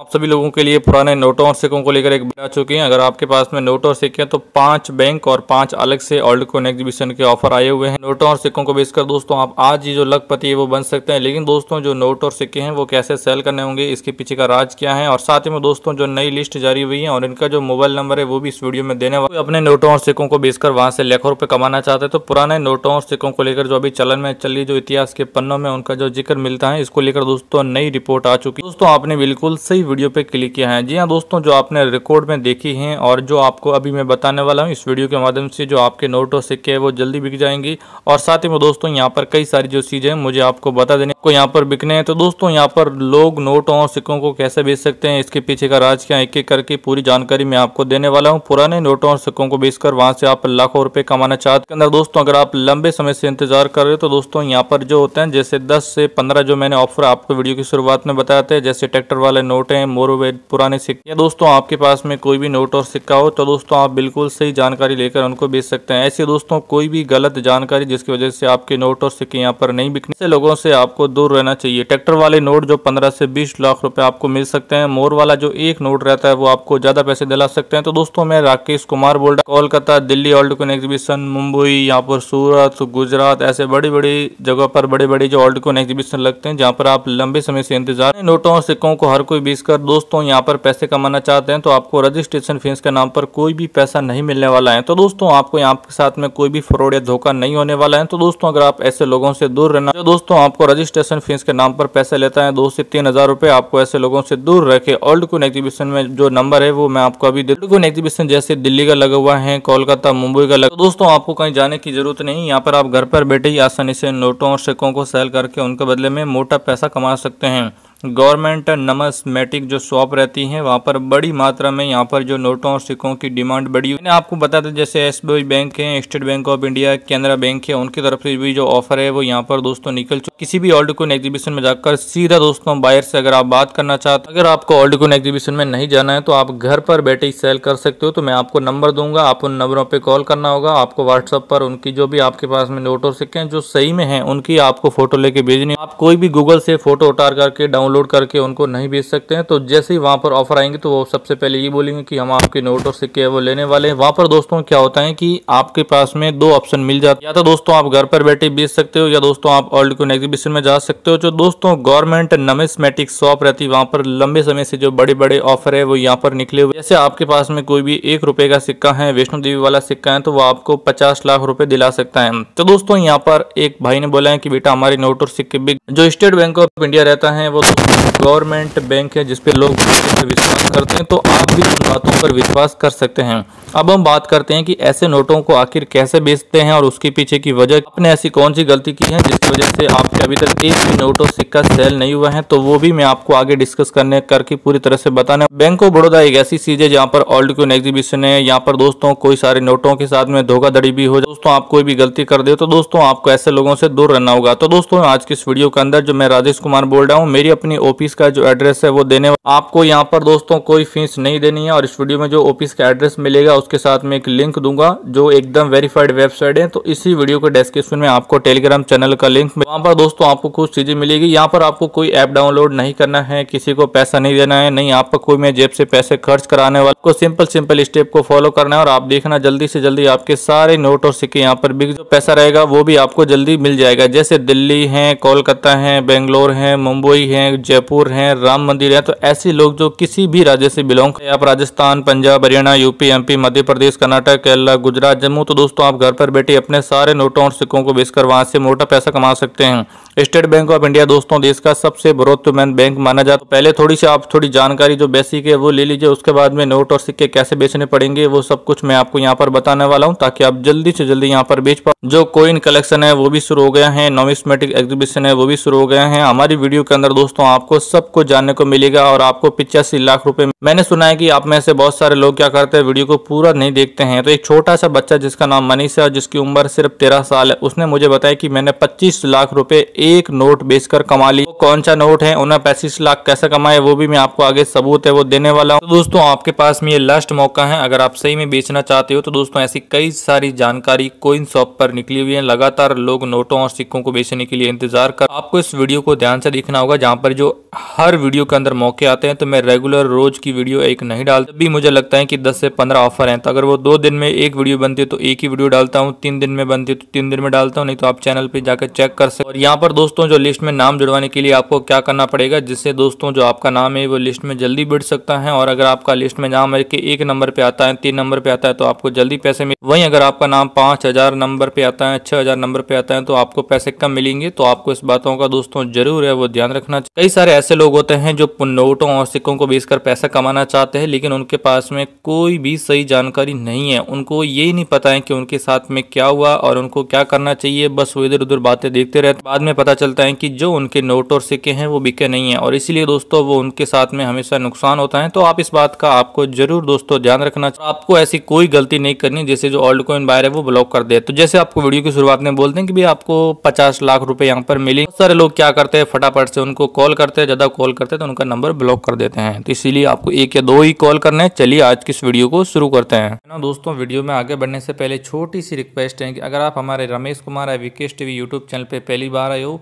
आप सभी लोगों के लिए पुराने नोटों और सिक्कों को लेकर एक बता चुके हैं अगर आपके पास में नोट और सिक्के हैं तो पांच बैंक और पांच अलग से ओल्ड कोइन एग्जीबिशन के ऑफर आए हुए हैं नोटों और सिक्कों को बेचकर दोस्तों आप आज ही जो लखपति है वो बन सकते हैं लेकिन दोस्तों जो नोट और सिक्के हैं वो कैसे सेल करने होंगे इसके पीछे का राज क्या है और साथ ही में दोस्तों जो नई लिस्ट जारी हुई है और इनका जो मोबाइल नंबर है वो भी इस वीडियो में देने वाले अपने नोटों और सिक्कों को बेचकर वहां से लाखों रुपए कमाना चाहते हैं तो पुराने नोटों और सिक्कों को लेकर जो अभी चलन में चल रही जो इतिहास के पन्नों में उनका जो जिक्र मिलता है इसको लेकर दोस्तों नई रिपोर्ट आ चुकी दोस्तों आपने बिल्कुल सही वीडियो पे क्लिक किया है जी हाँ दोस्तों जो आपने रिकॉर्ड में देखी हैं और जो आपको अभी मैं बताने वाला हूँ इस वीडियो के माध्यम से जो आपके नोट और सिक्के हैं वो जल्दी बिक जाएंगी और साथ ही में दोस्तों यहाँ पर कई सारी जो चीज़ें मुझे आपको बता देने को यहाँ पर बिकने हैं तो दोस्तों यहाँ पर लोग नोटों और सिक्कों को कैसे बेच सकते हैं इसके पीछे का राज क्या एक एक करके पूरी जानकारी मैं आपको देने वाला हूँ पुराने नोटों और सिक्कों को बेचकर वहाँ से आप लाखों रुपये कमाना चाहते अंदर दोस्तों अगर आप लंबे समय से इंतजार कर रहे हो तो दोस्तों यहाँ पर जो होते हैं जैसे दस से पंद्रह जो मैंने ऑफर आपको वीडियो की शुरुआत में बताया था जैसे ट्रैक्टर वाले नोट हैं मोरोवे पुराने सिक्के या दोस्तों आपके पास में कोई भी नोट और सिक्का हो तो दोस्तों आप बिल्कुल सही जानकारी लेकर उनको बेच सकते हैं ऐसे दोस्तों कोई भी गलत जानकारी जिसकी वजह से आपके नोट और सिक्के यहाँ पर नहीं बिकने से लोगों से आपको दूर रहना चाहिए ट्रैक्टर वाले नोट जो पंद्रह से बीस लाख रुपए आपको मिल सकते हैं मोर वाला जो एक नोट रहता है वो आपको ज्यादा पैसे दिला सकते हैं तो दोस्तों मैं राकेश कुमार बोल रहा Kolkata Delhi old coin exhibition Mumbai यहाँ पर सूरत गुजरात ऐसे बड़ी बड़ी जगह पर बड़े बड़े जो ऑल्ड कोन एग्जीबिशन लगते हैं जहाँ पर आप लंबे समय से इंतजार नोटों और सिक्कों को हर कोई बीस कर दोस्तों यहाँ पर पैसे कमाना चाहते हैं तो आपको रजिस्ट्रेशन फीस के नाम पर कोई भी पैसा नहीं मिलने वाला है तो दोस्तों आपको यहाँ के साथ में कोई भी फ्रॉड या धोखा नहीं होने वाला है तो दोस्तों अगर आप ऐसे लोगों से दूर रहना तो दोस्तों आपको रजिस्ट्रेशन फीस के नाम पर पैसे लेता है दो से तीन हजार रुपये आपको ऐसे लोगों से दूर रखे ओल्ड कुन एग्जीबिशन में जो नंबर है वो मैं आपको अभी ओल्ड कुन एग्जीबिशन जैसे दिल्ली का लगा हुआ है कोलकाता मुंबई का लगा तो दोस्तों आपको कहीं जाने की जरूरत नहीं यहाँ पर आप घर पर बैठे ही आसानी से नोटों और सिक्कों को सेल करके उनके बदले में मोटा पैसा कमा सकते हैं गवर्नमेंट नमस्मेटिक जो शॉप रहती हैं वहाँ पर बड़ी मात्रा में यहाँ पर जो नोटों और सिक्कों की डिमांड बढ़ी मैंने आपको बता दें जैसे एस बैंक है state bank of India Canara bank है उनकी तरफ से भी जो ऑफर है वो यहाँ पर दोस्तों निकल चुके किसी भी ओल्ड कोइन एग्जीबिशन में जाकर सीधा दोस्तों बायर से अगर आप बात करना चाहते अगर आपको ओल्ड कोइन एग्जीबिशन में नहीं जाना है तो आप घर पर बैठे ही सेल कर सकते हो तो मैं आपको नंबर दूंगा आप उन नंबरों पर कॉल करना होगा आपको व्हाट्सअप पर उनकी जो भी आपके पास में नोट और सिक्के हैं जो सही में है उनकी आपको फोटो लेके भेजनी आप कोई भी गूगल से फोटो उतार करके डाउन डाउनलोड करके उनको नहीं बेच सकते हैं तो जैसे ही वहाँ पर ऑफर आएंगे तो वो सबसे पहले ये बोलेंगे कि हम आपके नोट और सिक्के वो लेने वाले हैं वहाँ पर दोस्तों क्या होता है कि आपके पास में दो ऑप्शन मिल जाते या तो दोस्तों आप घर पर बैठे बेच सकते हो या दोस्तों आप ऑल्ड कॉइन एग्जीबिशन में जा सकते हो जो दोस्तों गवर्नमेंट नमेस्मेटिक शॉप रहती है वहाँ पर लंबे समय से जो बड़े बड़े ऑफर है वो यहाँ पर निकले हुए जैसे आपके पास में कोई भी एक रुपये का सिक्का है वैष्णो देवी वाला सिक्का है तो वो आपको पचास लाख रुपये दिला सकता है तो दोस्तों यहाँ पर एक भाई ने बोला है कि बेटा हमारे नोट और सिक्के बिग जो स्टेट बैंक ऑफ इंडिया रहता है वो गवर्नमेंट बैंक है जिसपे लोग विश्वास करते हैं तो आप भी उन बातों पर विश्वास कर सकते हैं अब हम बात करते हैं कि ऐसे नोटों को आखिर कैसे बेचते हैं और उसके पीछे की वजह आपने ऐसी कौन सी गलती की है जिसकी वजह से आपके अभी तक एक भी नोट और सिक्का सेल नहीं हुआ है तो वो भी मैं आपको आगे डिस्कस करने करके पूरी तरह से बताने बैंक ऑफ बड़ौदा एक ऐसी चीज है जहाँ पर ऑल्ड क्यून एग्जीबिशन है यहाँ पर दोस्तों कोई सारे नोटों के साथ में धोखाधड़ी भी हो जाए दोस्तों आप कोई भी गलती कर दे तो दोस्तों आपको ऐसे लोगों से दूर रहना होगा तो दोस्तों आज के इस वीडियो के अंदर जो मैं राजेश कुमार बोल रहा हूँ मेरी अपनी अपनी ऑफिस का जो एड्रेस है वो देने आपको यहाँ पर दोस्तों कोई फीस नहीं देनी है और इस वीडियो में जो ऑफिस का एड्रेस मिलेगा उसके साथ में एक लिंक दूंगा जो एकदम वेरीफाइड वेबसाइट है तो इसी वीडियो के डिस्क्रिप्शन में आपको टेलीग्राम चैनल का लिंक वहाँ पर दोस्तों आपको कुछ चीजें मिलेगी यहाँ पर आपको कोई ऐप डाउनलोड नहीं करना है किसी को पैसा नहीं देना है नहीं आपको कोई मैं जेब से पैसे खर्च कराने वाला को सिंपल सिंपल स्टेप को फॉलो करना है और आप देखना जल्दी से जल्दी आपके सारे नोट और सिक्के यहाँ पर बिक जो पैसा रहेगा वो भी आपको जल्दी मिल जाएगा जैसे दिल्ली है कोलकाता है बेंगलोर है मुंबई है जयपुर हैं राम मंदिर हैं तो ऐसे लोग जो किसी भी राज्य से बिलोंग करें आप राजस्थान पंजाब हरियाणा यूपी एमपी मध्य प्रदेश कर्नाटक केरला गुजरात जम्मू तो दोस्तों आप घर पर बैठे अपने सारे नोटों और सिक्कों को बेचकर वहाँ से मोटा पैसा कमा सकते हैं स्टेट बैंक ऑफ इंडिया दोस्तों देश का सबसे भरोसेमंद बैंक माना जाता है तो पहले थोड़ी सी आप थोड़ी जानकारी जो बेसिक है वो ले लीजिए उसके बाद में नोट और सिक्के कैसे बेचने पड़ेंगे वो सब कुछ मैं आपको यहाँ पर बताने वाला हूँ ताकि आप जल्दी से जल्दी यहाँ पर बेच पाओ जो कोइन कलेक्शन है वो भी शुरू हो गया है नॉमिस्मेटिक एग्जीबिशन है वो भी शुरू हो गया है हमारी वीडियो के अंदर दोस्तों आपको सब कुछ जानने को मिलेगा और आपको पिचासी लाख रुपए मैंने सुना है कि आप में से बहुत सारे लोग क्या करते हैं वीडियो को पूरा नहीं देखते हैं तो एक छोटा सा बच्चा जिसका नाम मनीष है और जिसकी उम्र सिर्फ तेरह साल है उसने मुझे बताया कि मैंने पच्चीस लाख रुपए एक नोट बेचकर कमा ली कौन सा नोट है उन्हें पैंतीस लाख कैसे कमाए वो भी मैं आपको आगे सबूत है वो देने वाला हूँ तो दोस्तों आपके पास में ये लास्ट मौका है अगर आप सही में बेचना चाहते हो तो दोस्तों ऐसी कई सारी जानकारी कोइन शॉप पर निकली हुई है लगातार लोग नोटों और सिक्कों को बेचने के लिए इंतजार कर आपको इस वीडियो को ध्यान से देखना होगा जहाँ पर जो हर वीडियो के अंदर मौके आते हैं तो मैं रेगुलर रोज की वीडियो एक नहीं डालता भी मुझे लगता है कि दस से पंद्रह ऑफर हैं तो अगर वो दो दिन में एक वीडियो बनती है तो एक ही वीडियो डालता हूँ तीन दिन में बनती है तो तीन दिन में डालता हूँ नहीं तो आप चैनल पर जाकर चेक कर सकते और यहाँ पर दोस्तों जो लिस्ट में नाम जुड़वाने के लिए आपको क्या करना पड़ेगा जिससे दोस्तों जो आपका नाम है वो लिस्ट में जल्दी बढ़ सकता है और अगर आपका लिस्ट में नाम है एक नंबर पर आता है तीन नंबर पर आता है तो आपको जल्दी पैसे मिले वहीं अगर आपका नाम पाँच नंबर पर आता है छः नंबर पर आता है तो आपको पैसे कम मिलेंगे तो आपको इस बातों का दोस्तों जरूर है वो ध्यान रखना कई सारे ऐसे लोग होते हैं जो नोटों और सिक्कों को बेचकर पैसा कमाना चाहते हैं लेकिन उनके पास में कोई भी सही जानकारी नहीं है उनको ये ही नहीं पता है कि उनके साथ में क्या हुआ और उनको क्या करना चाहिए बस वो इधर उधर बातें देखते रहते बाद में पता चलता है कि जो उनके नोट और सिक्के हैं वो बिके नहीं है और इसीलिए दोस्तों वो उनके साथ में हमेशा नुकसान होता है तो आप इस बात का आपको जरूर दोस्तों ध्यान रखना आपको ऐसी कोई गलती नहीं करनी जैसे जो ऑल्ड कोइन बायर है वो ब्लॉक कर दे तो जैसे आपको वीडियो की शुरुआत में बोलते हैं कि भाई आपको पचास लाख रुपए यहाँ पर मिले सारे लोग क्या करते हैं फटाफट से उनको कॉल कॉल करते हैं ज़्यादा कॉल करते हैं तो उनका नंबर ब्लॉक कर देते हैं तो इसीलिए आपको एक या दो ही कॉल करने हैं चलिए आज की इस वीडियो को शुरू करते हैं ना दोस्तों वीडियो में आगे बढ़ने से पहले छोटी सी रिक्वेस्ट है कि अगर आप हमारे Ramesh Kumar I Vikesh T V YouTube channel पर पहली बार आए हो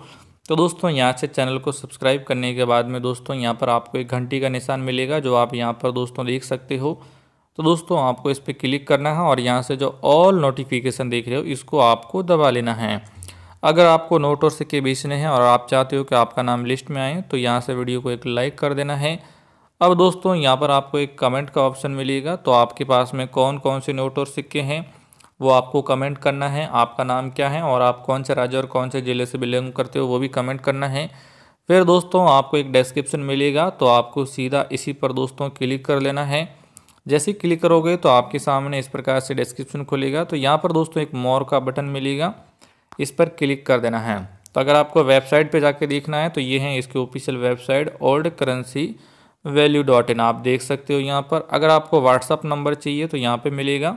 तो दोस्तों यहाँ से चैनल को सब्सक्राइब करने के बाद में दोस्तों यहाँ पर आपको एक घंटी का निशान मिलेगा जो आप यहाँ पर दोस्तों देख सकते हो तो दोस्तों आपको इस पर क्लिक करना है और यहाँ से जो ऑल नोटिफिकेशन देख रहे हो इसको आपको दबा लेना है अगर आपको नोट और सिक्के बेचने हैं और आप चाहते हो कि आपका नाम लिस्ट में आए तो यहाँ से वीडियो को एक लाइक कर देना है अब दोस्तों यहाँ पर आपको एक कमेंट का ऑप्शन मिलेगा तो आपके पास में कौन कौन से नोट और सिक्के हैं वो आपको कमेंट करना है आपका नाम क्या है और आप कौन से राज्य और कौन से ज़िले से बिलोंग करते हो वो भी कमेंट करना है फिर दोस्तों आपको एक डिस्क्रिप्शन मिलेगा तो आपको सीधा इसी पर दोस्तों क्लिक कर लेना है जैसे क्लिक करोगे तो आपके सामने इस प्रकार से डिस्क्रिप्शन खुलेगा तो यहाँ पर दोस्तों एक मोर का बटन मिलेगा इस पर क्लिक कर देना है तो अगर आपको वेबसाइट पे जाके देखना है तो ये है इसकी official website old currency value dot in आप देख सकते हो यहाँ पर अगर आपको व्हाट्सअप नंबर चाहिए तो यहाँ पर मिलेगा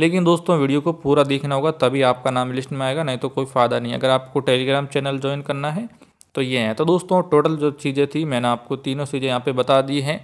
लेकिन दोस्तों वीडियो को पूरा देखना होगा तभी आपका नाम लिस्ट में आएगा नहीं तो कोई फ़ायदा नहीं अगर आपको टेलीग्राम चैनल ज्वाइन करना है तो ये है तो दोस्तों टोटल जो चीज़ें थी मैंने आपको तीनों चीज़ें यहाँ पर बता दी हैं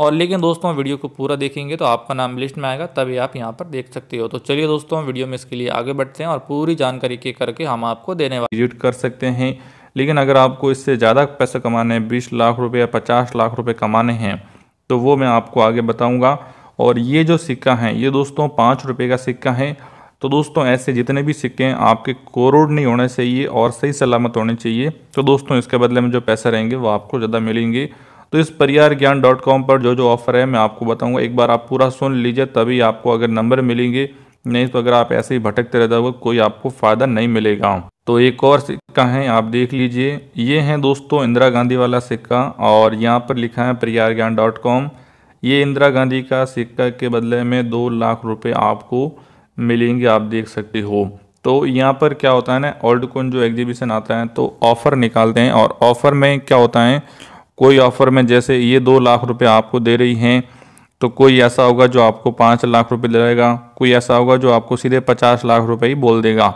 और लेकिन दोस्तों वीडियो को पूरा देखेंगे तो आपका नाम लिस्ट में आएगा तभी आप यहाँ पर देख सकते हो तो चलिए दोस्तों वीडियो में इसके लिए आगे बढ़ते हैं और पूरी जानकारी के करके हम आपको देने वाले विजिट कर सकते हैं लेकिन अगर आपको इससे ज़्यादा पैसा कमाने हैं बीस लाख रुपये या पचास लाख रुपये कमाने हैं तो वो मैं आपको आगे बताऊँगा और ये जो सिक्का है ये दोस्तों पाँच रुपये का सिक्का है तो दोस्तों ऐसे जितने भी सिक्के हैं आपके कोरोड नहीं होने चाहिए और सही सलामत होने चाहिए तो दोस्तों इसके बदले में जो पैसे रहेंगे वो आपको ज़्यादा मिलेंगे तो इस परियार ज्ञान डॉट कॉम पर जो जो ऑफ़र है मैं आपको बताऊँगा एक बार आप पूरा सुन लीजिए तभी आपको अगर नंबर मिलेंगे नहीं तो अगर आप ऐसे ही भटकते रहते हो कोई आपको फ़ायदा नहीं मिलेगा तो एक और सिक्का है आप देख लीजिए ये हैं दोस्तों इंदिरा गांधी वाला सिक्का और यहाँ पर लिखा है परियार ज्ञान डॉट कॉम ये इंदिरा गांधी का सिक्का के बदले में दो लाख रुपये आपको मिलेंगे आप देख सकते हो तो यहाँ पर क्या होता है ना ओल्ड कोन जो एग्जीबिशन आता है तो ऑफ़र निकालते हैं और ऑफ़र में क्या होता है कोई ऑफ़र में जैसे ये दो लाख रुपए आपको दे रही हैं तो कोई ऐसा होगा जो आपको पाँच लाख रुपए देगा कोई ऐसा होगा जो आपको सीधे पचास लाख रुपए ही बोल देगा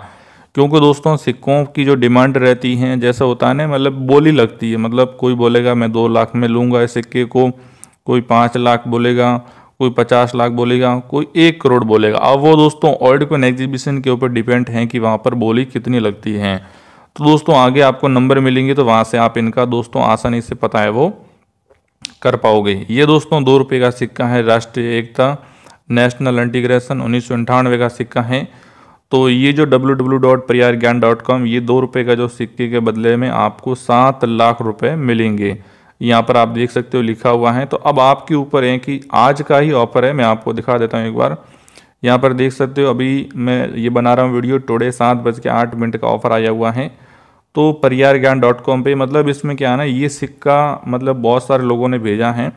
क्योंकि दोस्तों सिक्कों की जो डिमांड रहती हैं जैसा होता है ना मतलब बोली लगती है मतलब कोई बोलेगा मैं दो लाख में लूँगा इस सिक्के को कोई पाँच लाख बोलेगा कोई पचास लाख बोलेगा कोई एक करोड़ बोलेगा अब वो दोस्तों ऑर्ड एग्जीबिशन के ऊपर डिपेंड हैं कि वहाँ पर बोली कितनी लगती है तो दोस्तों आगे आपको नंबर मिलेंगे तो वहाँ से आप इनका दोस्तों आसानी से पता है वो कर पाओगे ये दोस्तों दो रुपये का सिक्का है राष्ट्रीय एकता नेशनल इंटीग्रेशन उन्नीस का सिक्का है तो ये जो डब्ल्यू डब्ल्यू डॉट प्रियार ज्ञान डॉट कॉम ये दो रुपये का जो सिक्के के बदले में आपको सात लाख रुपए मिलेंगे यहाँ पर आप देख सकते हो लिखा हुआ है तो अब आपके ऊपर है कि आज का ही ऑफर है मैं आपको दिखा देता हूँ एक बार यहाँ पर देख सकते हो अभी मैं ये बना रहा हूँ वीडियो टोडे सात बज के आठ मिनट का ऑफर आया हुआ है तो परियार ज्ञान डॉट कॉम पर मतलब इसमें क्या है ना ये सिक्का मतलब बहुत सारे लोगों ने भेजा है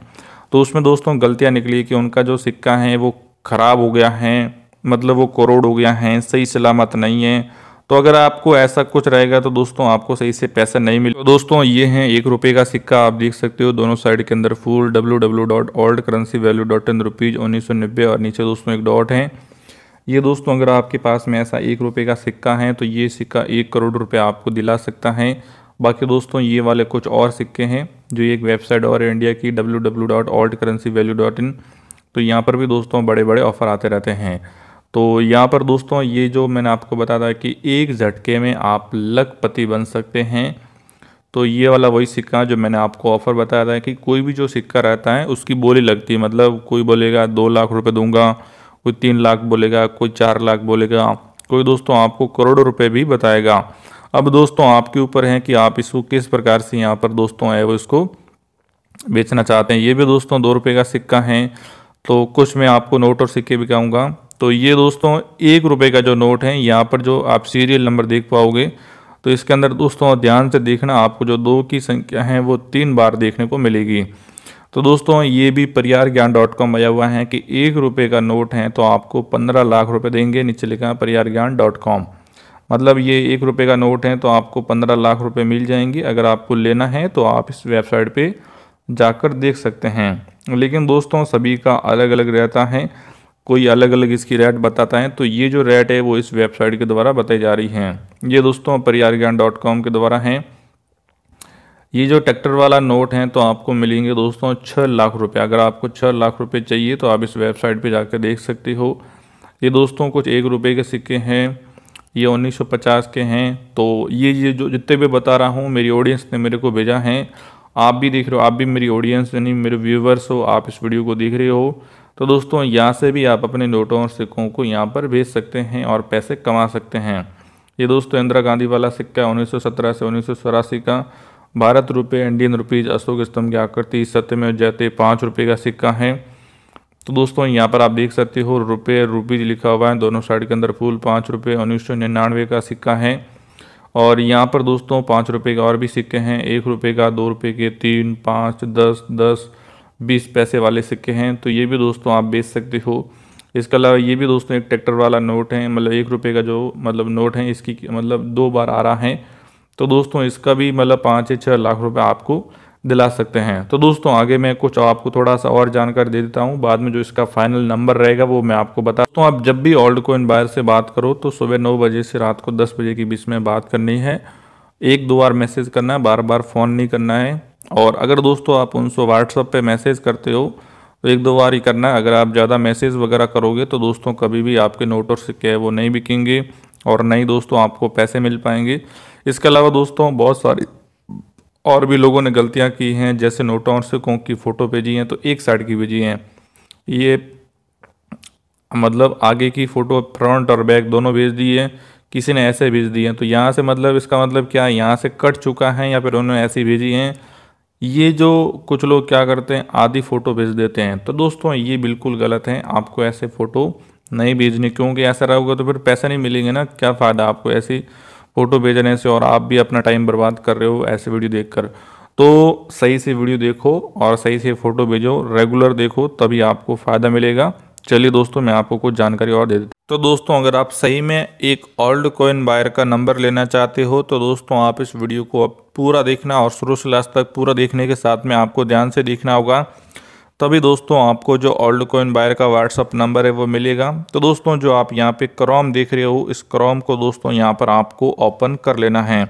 तो उसमें दोस्तों गलतियाँ निकली कि उनका जो सिक्का है वो ख़राब हो गया है मतलब वो करोड़ हो गया है सही सलामत नहीं है तो अगर आपको ऐसा कुछ रहेगा तो दोस्तों आपको सही से पैसा नहीं मिले तो दोस्तों ये है एक रुपये का सिक्का आप देख सकते हो दोनों साइड के अंदर फूल W W dot old currency value dot in rupees उन्नीस सौ नब्बे और नीचे दोस्तों एक डॉट है ये दोस्तों अगर आपके पास में ऐसा एक रुपये का सिक्का है तो ये सिक्का एक करोड़ रुपये आपको दिला सकता है बाकी दोस्तों ये वाले कुछ और सिक्के हैं जो एक वेबसाइट और इंडिया की W W dot currency value dot in तो यहाँ पर भी दोस्तों बड़े बड़े ऑफ़र आते रहते हैं तो यहाँ पर दोस्तों ये जो मैंने आपको बताया था कि एक झटके में आप लखपति बन सकते हैं तो ये वाला वही सिक्का जो मैंने आपको ऑफ़र बताया था कि कोई भी जो सिक्का रहता है उसकी बोली लगती है मतलब कोई बोलेगा दो लाख रुपए दूंगा कोई तीन लाख बोलेगा कोई चार लाख बोलेगा कोई दोस्तों आपको करोड़ों रुपए भी बताएगा अब दोस्तों आपके ऊपर है कि आप इसको किस प्रकार से यहाँ पर दोस्तों है वो इसको बेचना चाहते हैं ये भी दोस्तों दो रुपये का सिक्का है तो कुछ मैं आपको नोट और सिक्के बिकाऊँगा तो ये दोस्तों एक रुपये का जो नोट है यहाँ पर जो आप सीरियल नंबर देख पाओगे तो इसके अंदर दोस्तों ध्यान से देखना आपको जो दो की संख्या है वो तीन बार देखने को मिलेगी तो दोस्तों ये भी परियार ज्ञान डॉट कॉम आया हुआ है कि एक रुपये का नोट है तो आपको पंद्रह लाख रुपये देंगे नीचे लिखा है परियार ज्ञान डॉट कॉम मतलब ये एक रुपये का नोट है तो आपको पंद्रह लाख रुपये मिल जाएंगे अगर आपको लेना है तो आप इस वेबसाइट पर जाकर देख सकते हैं लेकिन दोस्तों सभी का अलग अलग रहता है कोई अलग अलग इसकी रेट बताता है तो ये जो रेट है वो इस वेबसाइट के द्वारा बताई जा रही है ये दोस्तों परियार ज्ञान डॉट कॉम के द्वारा हैं ये जो ट्रैक्टर वाला नोट है तो आपको मिलेंगे दोस्तों छः लाख रुपये अगर आपको छः लाख रुपये चाहिए तो आप इस वेबसाइट पे जाकर देख सकते हो ये दोस्तों कुछ एक रुपये के सिक्के हैं ये 1950 के हैं तो ये ये जो जितने भी बता रहा हूँ मेरी ऑडियंस ने मेरे को भेजा है आप भी देख रहे हो आप भी मेरी ऑडियंस यानी मेरे व्यूवर्स हो आप इस वीडियो को देख रहे हो तो दोस्तों यहाँ से भी आप अपने नोटों और सिक्कों को यहाँ पर भेज सकते हैं और पैसे कमा सकते हैं ये दोस्तों इंदिरा गांधी वाला सिक्का उन्नीस से उन्नीस का भारत रुपये इंडियन रुपीज़ अशोक स्तंभ की आकृति सत्य में जैते पाँच रुपये का सिक्का है तो दोस्तों यहाँ पर आप देख सकते हो रुपये रुपीज़ लिखा हुआ है दोनों साइड के अंदर फूल पाँच रुपये उन्नीस सौ निन्यानवे का सिक्का है और यहाँ पर दोस्तों पाँच रुपये का और भी सिक्के हैं एक रुपये का दो रुपये के तीन पाँच दस दस बीस पैसे वाले सिक्के हैं तो ये भी दोस्तों आप बेच सकते हो इसके अलावा ये भी दोस्तों एक ट्रैक्टर वाला नोट है मतलब एक रुपये का जो मतलब नोट है इसकी मतलब दो बार आ रहा है तो दोस्तों इसका भी मतलब पाँच या छः लाख रुपये आपको दिला सकते हैं तो दोस्तों आगे मैं कुछ आपको थोड़ा सा और जानकारी दे देता हूँ बाद में जो इसका फाइनल नंबर रहेगा वो मैं आपको बता तो आप जब भी ओल्ड कोइन बायर से बात करो तो सुबह नौ बजे से रात को दस बजे के बीच में बात करनी है एक दो बार मैसेज करना है बार बार फ़ोन नहीं करना है और अगर दोस्तों आप उनसे व्हाट्सअप पर मैसेज करते हो तो एक दो बार ही करना है अगर आप ज़्यादा मैसेज वगैरह करोगे तो दोस्तों कभी भी आपके नोट और सिक्के वो नहीं बिकेंगे और नहीं दोस्तों आपको पैसे मिल पाएंगे इसके अलावा दोस्तों बहुत सारी और भी लोगों ने गलतियां की हैं जैसे नोटों और सिक्कों की फ़ोटो भेजी हैं तो एक साइड की भेजी हैं ये मतलब आगे की फ़ोटो फ्रंट और बैक दोनों भेज दी है किसी ने ऐसे भेज दिए हैं तो यहाँ से मतलब इसका मतलब क्या है यहाँ से कट चुका है या फिर उन्होंने ऐसी भेजी हैं ये जो कुछ लोग क्या करते हैं आधी फ़ोटो भेज देते हैं तो दोस्तों ये बिल्कुल गलत है आपको ऐसे फ़ोटो नहीं भेजनी क्योंकि ऐसा रहोगे तो फिर पैसे नहीं मिलेंगे ना क्या फ़ायदा आपको ऐसी फ़ोटो भेजने से और आप भी अपना टाइम बर्बाद कर रहे हो ऐसे वीडियो देखकर तो सही से वीडियो देखो और सही से फ़ोटो भेजो रेगुलर देखो तभी आपको फ़ायदा मिलेगा चलिए दोस्तों मैं आपको कुछ जानकारी और दे देता तो दोस्तों अगर आप सही में एक ओल्ड कॉइन बायर का नंबर लेना चाहते हो तो दोस्तों आप इस वीडियो को अब पूरा देखना और शुरू से लास्ट तक पूरा देखने के साथ में आपको ध्यान से देखना होगा तभी दोस्तों आपको जो ओल्ड कोइन बायर का व्हाट्सअप नंबर है वो मिलेगा तो दोस्तों जो आप यहाँ पे क्रॉम देख रहे हो इस क्रॉम को दोस्तों यहाँ पर आपको ओपन कर लेना है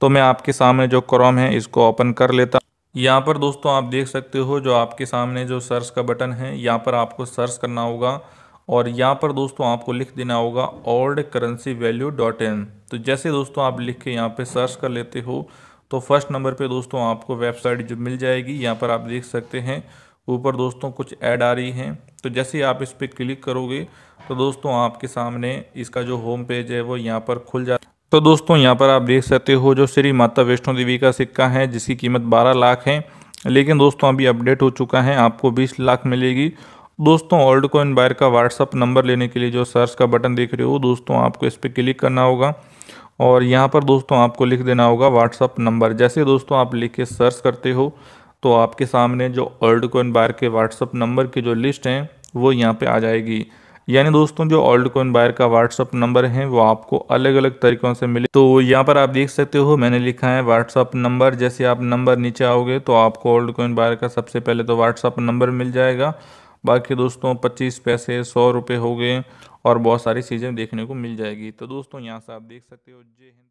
तो मैं आपके सामने जो क्रॉम है इसको ओपन कर लेता यहाँ पर दोस्तों आप देख सकते हो जो आपके सामने जो सर्च का बटन है यहाँ पर आपको सर्च करना होगा और यहाँ पर दोस्तों आपको लिख देना होगा old currency value dot in तो जैसे दोस्तों आप लिख के यहाँ पे सर्च कर लेते हो तो फर्स्ट नंबर पे दोस्तों आपको वेबसाइट जो मिल जाएगी यहाँ पर आप देख सकते हैं ऊपर दोस्तों कुछ ऐड आ रही हैं तो जैसे ही आप इस पर क्लिक करोगे तो दोस्तों आपके सामने इसका जो होम पेज है वो यहाँ पर खुल जाता है तो दोस्तों यहाँ पर आप देख सकते हो जो श्री माता वैष्णो देवी का सिक्का है जिसकी कीमत 12 लाख है लेकिन दोस्तों अभी अपडेट हो चुका है आपको 20 लाख मिलेगी दोस्तों ओल्ड कॉइन बायर का व्हाट्सअप नंबर लेने के लिए जो सर्च का बटन देख रहे हो दोस्तों आपको इस पर क्लिक करना होगा और यहाँ पर दोस्तों आपको लिख देना होगा व्हाट्सअप नंबर जैसे दोस्तों आप लिख के सर्च करते हो तो आपके सामने जो ओल्ड कोइन बायर के व्हाट्सअप नंबर की जो लिस्ट हैं वो यहाँ पे आ जाएगी यानी दोस्तों जो ओल्ड कोइन बायर का व्हाट्सअप नंबर है वो आपको अलग अलग तरीक़ों से मिले तो यहाँ पर आप देख सकते हो मैंने लिखा है व्हाट्सअप नंबर जैसे आप नंबर नीचे आओगे तो आपको ओल्ड कोइन बायर का सबसे पहले तो व्हाट्सअप नंबर मिल जाएगा बाकी दोस्तों पच्चीस पैसे सौ रुपये हो गए और बहुत सारी चीज़ें देखने को मिल जाएगी तो दोस्तों यहाँ से आप देख सकते हो जय हिंद